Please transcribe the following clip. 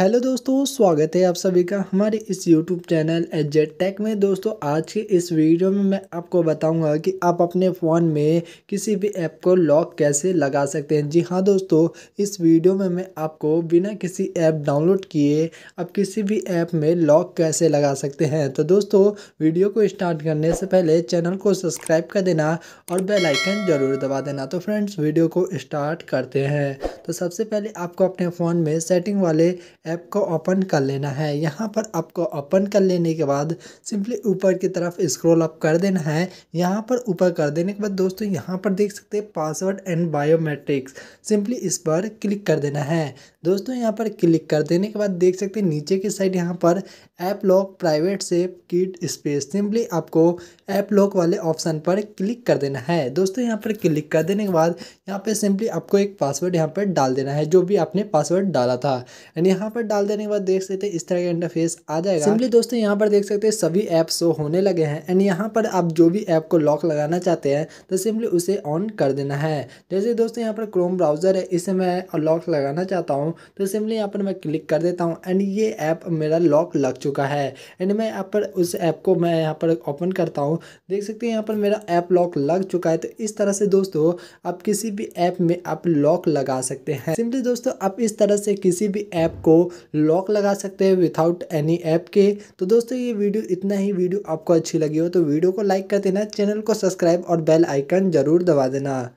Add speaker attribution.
Speaker 1: hello दोस्तों स्वागत है आप सभी का हमारे इस यूट्यूब चैनल एजेट टेक में दोस्तों आज के इस वीडियो में मैं आपको बताऊंगा कि आप अपने फ़ोन में किसी भी ऐप को लॉक कैसे लगा सकते हैं जी हाँ दोस्तों इस वीडियो में मैं आपको बिना किसी ऐप डाउनलोड किए आप किसी भी ऐप में लॉक कैसे लगा सकते हैं तो दोस्तों वीडियो को स्टार्ट करने से पहले चैनल को सब्सक्राइब कर देना और बेलाइकन ज़रूर दबा देना तो फ्रेंड्स वीडियो को स्टार्ट करते हैं तो सबसे पहले आपको अपने फ़ोन में सेटिंग वाले ऐप को ओपन कर लेना है यहाँ पर आपको ओपन कर लेने के बाद सिंपली ऊपर की तरफ स्क्रॉल अप कर देना है यहाँ पर ऊपर कर देने के बाद दोस्तों यहाँ पर देख सकते हैं पासवर्ड एंड बायोमेट्रिक्स सिंपली इस पर क्लिक कर देना है दोस्तों यहाँ पर क्लिक कर देने के बाद देख सकते हैं नीचे की साइड यहाँ पर app lock private safe kit space simply आपको ऐप लॉक वाले ऑप्शन पर क्लिक कर देना है दोस्तों यहाँ पर क्लिक कर देने के बाद यहाँ पर सिंपली आपको एक पासवर्ड यहाँ पर डाल देना है जो भी आपने पासवर्ड डाला था एंड यहाँ यहाँ पर डाल देने के बाद देख सकते हैं इस तरह का इंटरफेस आ जाएगा सिंपली दोस्तों यहाँ पर देख सकते हैं सभी ऐप शो होने लगे हैं एंड यहाँ पर आप जो भी ऐप को लॉक लगाना चाहते हैं तो सिंपली उसे ऑन कर देना है जैसे दोस्तों यहाँ पर क्रोम ब्राउज़र है इसे मैं लॉक लगाना चाहता हूँ तो सिंपली यहाँ पर मैं क्लिक कर देता हूँ एंड ये ऐप मेरा लॉक लग चुका है एंड मैं यहाँ पर उस ऐप को मैं यहाँ पर ओपन करता हूँ देख सकते हैं यहाँ पर मेरा ऐप लॉक लग चुका है तो इस तरह से दोस्तों आप किसी भी ऐप में आप लॉक लगा सकते हैं सिंपली दोस्तों आप इस तरह से किसी भी ऐप को लॉक लगा सकते हैं विथआउट एनी ऐप के तो दोस्तों ये वीडियो इतना ही वीडियो आपको अच्छी लगी हो तो वीडियो को लाइक कर देना चैनल को सब्सक्राइब और बेल आइकन ज़रूर दबा देना